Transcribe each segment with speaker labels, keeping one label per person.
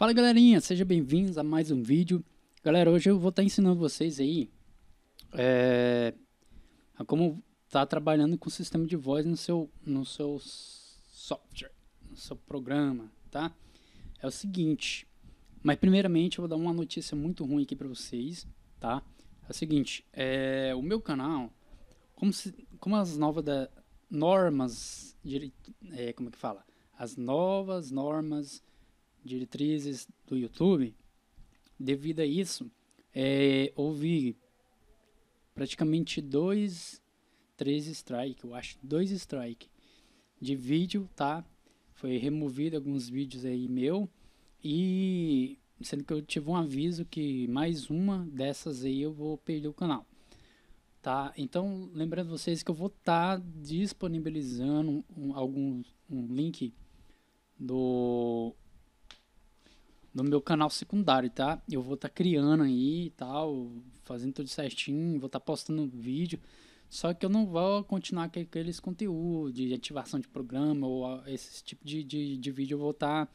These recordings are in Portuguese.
Speaker 1: Fala galerinha, sejam bem-vindos a mais um vídeo. Galera, hoje eu vou estar tá ensinando vocês aí é, a como estar tá trabalhando com o sistema de voz no seu, no seu software, no seu programa, tá? É o seguinte, mas primeiramente eu vou dar uma notícia muito ruim aqui para vocês, tá? É o seguinte, é, o meu canal, como, se, como as novas da, normas, é, como que fala? As novas normas diretrizes do YouTube, devido a isso, é, houve praticamente dois, três strike, eu acho, dois strike de vídeo, tá? Foi removido alguns vídeos aí meu e sendo que eu tive um aviso que mais uma dessas aí eu vou perder o canal. Tá? Então, lembrando vocês que eu vou estar tá disponibilizando um, algum um link do no meu canal secundário, tá? Eu vou estar tá criando aí e tal, fazendo tudo certinho, vou estar tá postando vídeo. Só que eu não vou continuar com aqueles conteúdos de ativação de programa ou ah, esse tipo de, de, de vídeo eu vou estar tá,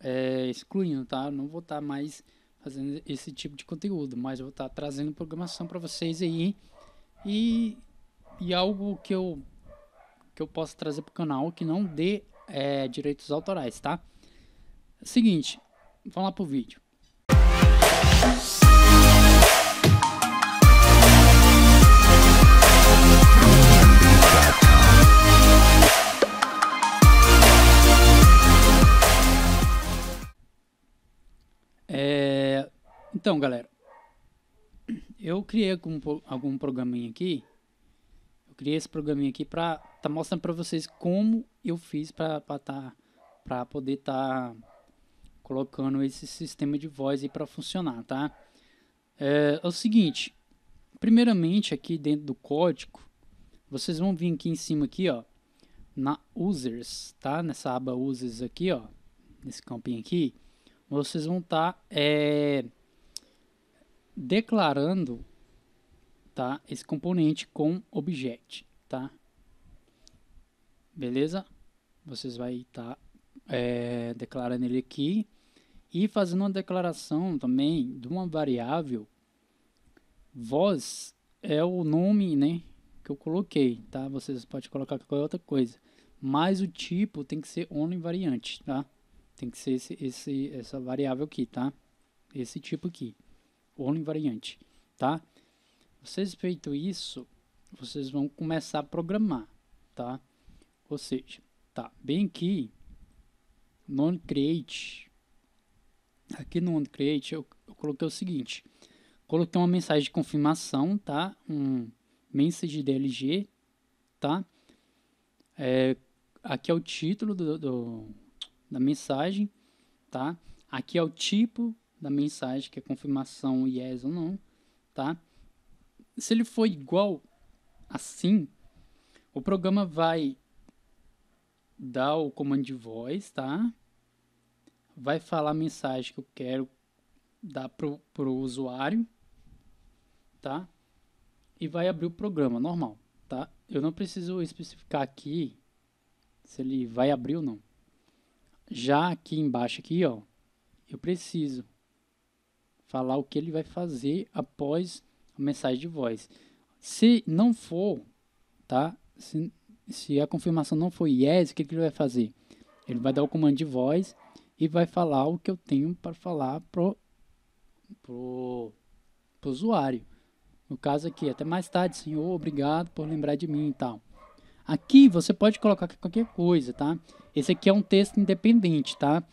Speaker 1: é, excluindo, tá? Eu não vou estar tá mais fazendo esse tipo de conteúdo, mas eu vou estar tá trazendo programação para vocês aí e, e algo que eu, que eu possa trazer para o canal que não dê é, direitos autorais, tá? Seguinte, vamos lá pro vídeo. É, então, galera, eu criei algum, algum programinha aqui. Eu criei esse programinha aqui para tá mostrando para vocês como eu fiz para para tá, para poder tá colocando esse sistema de voz aí para funcionar, tá? É, é o seguinte, primeiramente aqui dentro do código, vocês vão vir aqui em cima aqui, ó, na Users, tá? Nessa aba Users aqui, ó, nesse campinho aqui, vocês vão estar tá, é, declarando, tá? Esse componente com Object, tá? Beleza? Vocês vai estar tá, é, declarando ele aqui. E fazendo uma declaração também de uma variável, voz é o nome né, que eu coloquei, tá? Vocês podem colocar qualquer outra coisa. Mas o tipo tem que ser onivariante, tá? Tem que ser esse, esse, essa variável aqui, tá? Esse tipo aqui, onivariante, tá? Vocês feito isso, vocês vão começar a programar, tá? Ou seja, tá bem aqui, non create aqui no onCreate eu, eu coloquei o seguinte, coloquei uma mensagem de confirmação, tá? Um message DLG, tá? É, aqui é o título do, do, da mensagem, tá? Aqui é o tipo da mensagem, que é confirmação yes ou não, tá? Se ele for igual assim, o programa vai dar o comando de voz, tá? vai falar a mensagem que eu quero dar pro, pro usuário, tá? E vai abrir o programa normal, tá? Eu não preciso especificar aqui se ele vai abrir ou não. Já aqui embaixo aqui, ó, eu preciso falar o que ele vai fazer após a mensagem de voz. Se não for, tá? Se, se a confirmação não for yes, o que, que ele vai fazer? Ele vai dar o comando de voz e vai falar o que eu tenho para falar pro, pro, pro usuário. No caso aqui, até mais tarde, senhor, obrigado por lembrar de mim e tal. Aqui você pode colocar qualquer coisa, tá? Esse aqui é um texto independente, tá?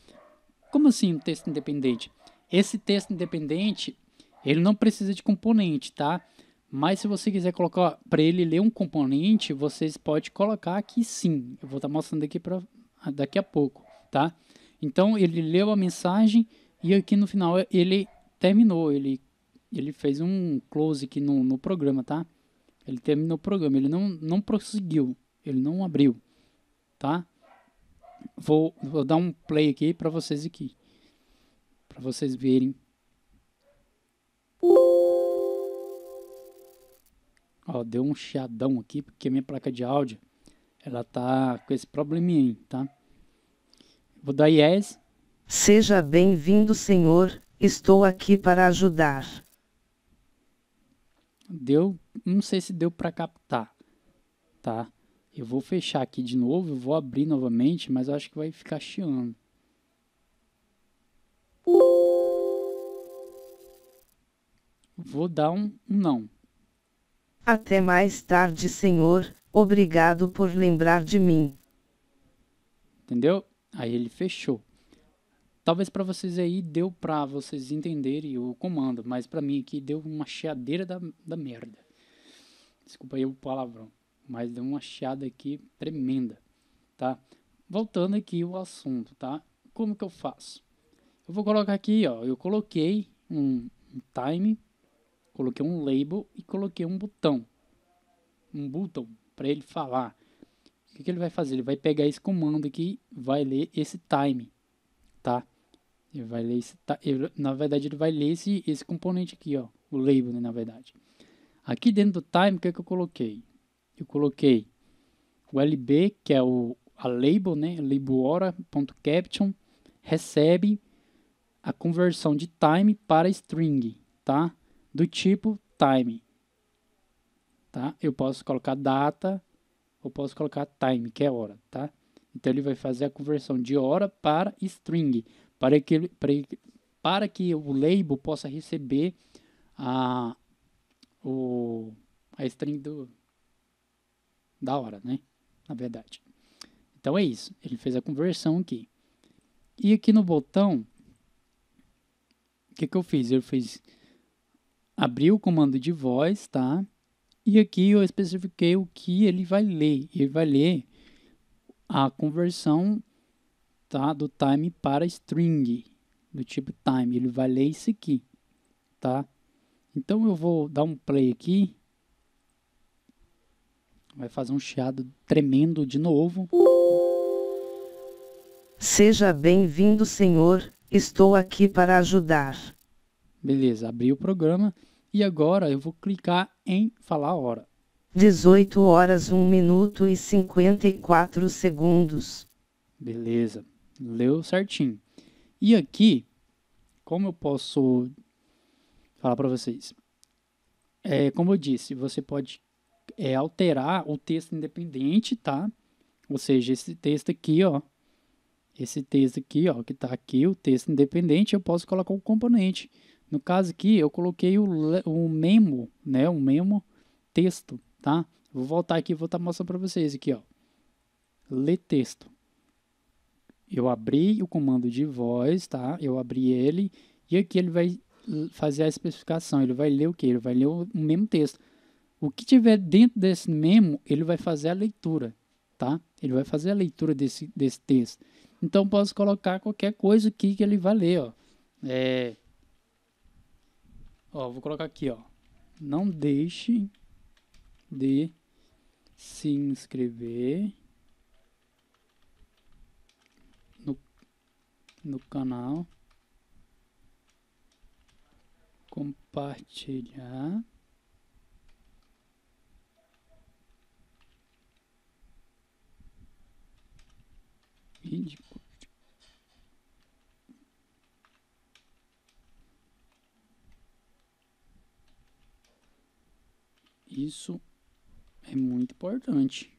Speaker 1: Como assim um texto independente? Esse texto independente, ele não precisa de componente, tá? Mas se você quiser colocar para ele ler um componente, vocês podem colocar aqui sim. Eu vou estar tá mostrando aqui para daqui a pouco, tá? Então ele leu a mensagem e aqui no final ele terminou, ele, ele fez um close aqui no, no programa, tá? Ele terminou o programa, ele não, não prosseguiu, ele não abriu, tá? Vou, vou dar um play aqui para vocês aqui, para vocês verem. Ó, deu um chiadão aqui porque minha placa de áudio ela tá com esse probleminha aí, tá? Vou dar yes. Seja bem-vindo, senhor. Estou aqui para ajudar. Deu, não sei se deu para captar, tá? Eu vou fechar aqui de novo, eu vou abrir novamente, mas eu acho que vai ficar chiando. Vou dar um, um não. Até mais tarde, senhor. Obrigado por lembrar de mim. Entendeu? Aí ele fechou. Talvez para vocês aí deu para vocês entenderem o comando, mas para mim aqui deu uma cheadeira da, da merda. Desculpa aí o palavrão, mas deu uma cheada aqui tremenda, tá? Voltando aqui o assunto, tá? Como que eu faço? Eu vou colocar aqui, ó, eu coloquei um, um time, coloquei um label e coloquei um botão, um botão para ele falar que, que ele vai fazer? Ele vai pegar esse comando aqui, vai ler esse time, tá? Ele vai ler esse, ele, na verdade ele vai ler esse, esse componente aqui, ó, o label, né, na verdade. Aqui dentro do time, o que, é que eu coloquei? Eu coloquei o LB, que é o, a label, né, labelhora.caption, recebe a conversão de time para string, tá? Do tipo time, tá? Eu posso colocar data, eu posso colocar time, que é hora, tá? Então ele vai fazer a conversão de hora para string, para que, para, para que o label possa receber a, o, a string do, da hora, né? Na verdade. Então é isso, ele fez a conversão aqui. E aqui no botão, o que, que eu fiz? Eu fiz abrir o comando de voz, tá? E aqui eu especifiquei o que ele vai ler. Ele vai ler a conversão tá, do time para string, do tipo time. Ele vai ler isso aqui, tá? Então eu vou dar um play aqui. Vai fazer um chiado tremendo de novo. Seja bem-vindo, senhor. Estou aqui para ajudar. Beleza, abri o programa. E agora eu vou clicar em falar a hora. 18 horas 1 minuto e 54 segundos. Beleza, leu certinho. E aqui, como eu posso falar para vocês? É, como eu disse, você pode é, alterar o texto independente, tá? Ou seja, esse texto aqui, ó. Esse texto aqui, ó, que tá aqui, o texto independente, eu posso colocar um componente no caso aqui, eu coloquei o, o memo, né? Um memo texto, tá? Vou voltar aqui e vou estar tá mostrando para vocês aqui, ó. Ler texto. Eu abri o comando de voz, tá? Eu abri ele e aqui ele vai fazer a especificação. Ele vai ler o que? Ele vai ler o mesmo texto. O que tiver dentro desse memo, ele vai fazer a leitura, tá? Ele vai fazer a leitura desse, desse texto. Então, posso colocar qualquer coisa aqui que ele vai ler, ó. É, Ó, vou colocar aqui, ó. Não deixe de se inscrever no, no canal, compartilhar. E Isso é muito importante.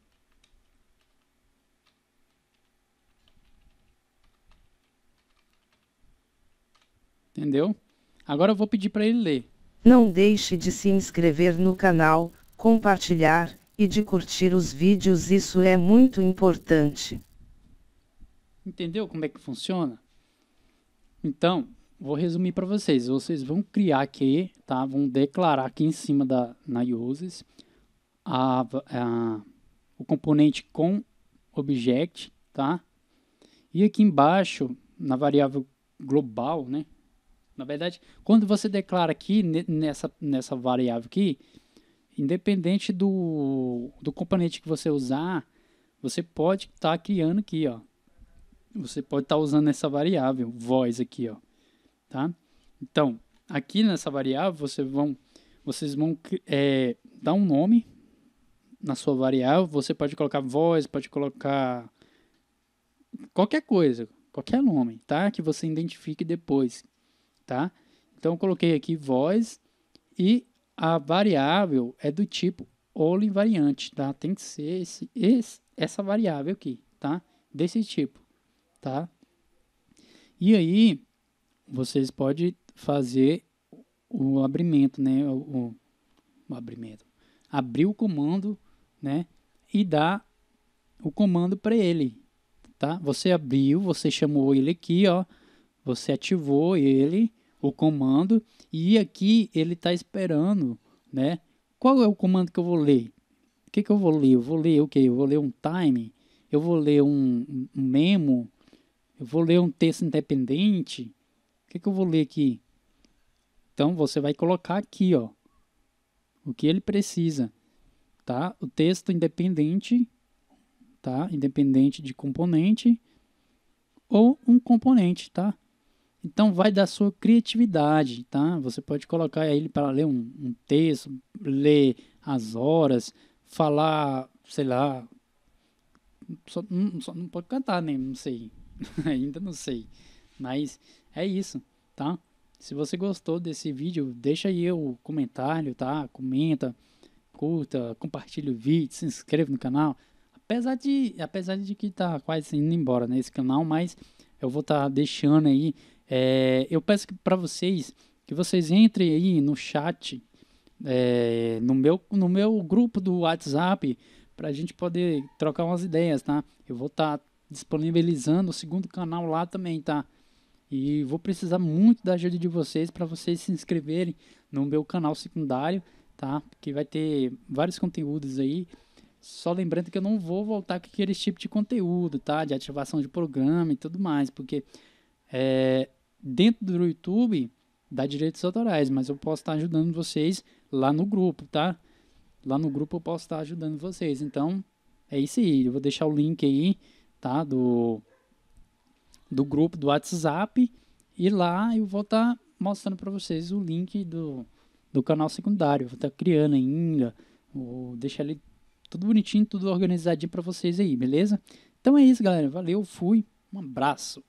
Speaker 1: Entendeu? Agora eu vou pedir para ele ler. Não deixe de se inscrever no canal, compartilhar e de curtir os vídeos, isso é muito importante. Entendeu como é que funciona? Então, vou resumir para vocês. Vocês vão criar aqui, tá? Vão declarar aqui em cima da na uses a, a, o componente com object, tá? E aqui embaixo na variável global, né? Na verdade, quando você declara aqui nessa nessa variável aqui, independente do do componente que você usar, você pode estar tá criando aqui, ó. Você pode estar tá usando essa variável voice aqui, ó tá? Então, aqui nessa variável, você vão, vocês vão é, dar um nome na sua variável. Você pode colocar voz, pode colocar qualquer coisa, qualquer nome, tá? Que você identifique depois, tá? Então, eu coloquei aqui voz e a variável é do tipo only invariante tá? Tem que ser esse, esse, essa variável aqui, tá? Desse tipo, tá? E aí, vocês podem fazer o abrimento, né? O, o, abrimento. Abrir o comando, né? E dar o comando para ele, tá? Você abriu, você chamou ele aqui, ó. Você ativou ele, o comando. E aqui ele está esperando, né? Qual é o comando que eu vou ler? O que, que eu vou ler? Eu vou ler o okay, que? Eu vou ler um time? Eu vou ler um, um memo? Eu vou ler um texto independente? O que, que eu vou ler aqui? Então você vai colocar aqui, ó, o que ele precisa, tá? O texto independente, tá? Independente de componente ou um componente, tá? Então vai da sua criatividade, tá? Você pode colocar ele para ler um, um texto, ler as horas, falar, sei lá, só, hum, só não pode cantar, né? Não sei, ainda não sei, mas é isso, tá? Se você gostou desse vídeo, deixa aí o comentário, tá? Comenta, curta, compartilha o vídeo, se inscreve no canal. Apesar de, apesar de que tá quase indo embora nesse né, canal, mas eu vou estar tá deixando aí. É, eu peço para vocês que vocês entrem aí no chat, é, no, meu, no meu grupo do WhatsApp, para a gente poder trocar umas ideias, tá? Eu vou estar tá disponibilizando o segundo canal lá também, tá? E vou precisar muito da ajuda de vocês para vocês se inscreverem no meu canal secundário, tá? Porque vai ter vários conteúdos aí. Só lembrando que eu não vou voltar com aquele tipo de conteúdo, tá? De ativação de programa e tudo mais, porque é, dentro do YouTube dá direitos autorais, mas eu posso estar ajudando vocês lá no grupo, tá? Lá no grupo eu posso estar ajudando vocês. Então, é isso aí. Eu vou deixar o link aí, tá? Do, do grupo do WhatsApp e lá eu vou estar tá mostrando para vocês o link do, do canal secundário. Vou estar tá criando ainda, vou deixar ele tudo bonitinho, tudo organizadinho para vocês aí, beleza? Então é isso, galera. Valeu, fui, um abraço.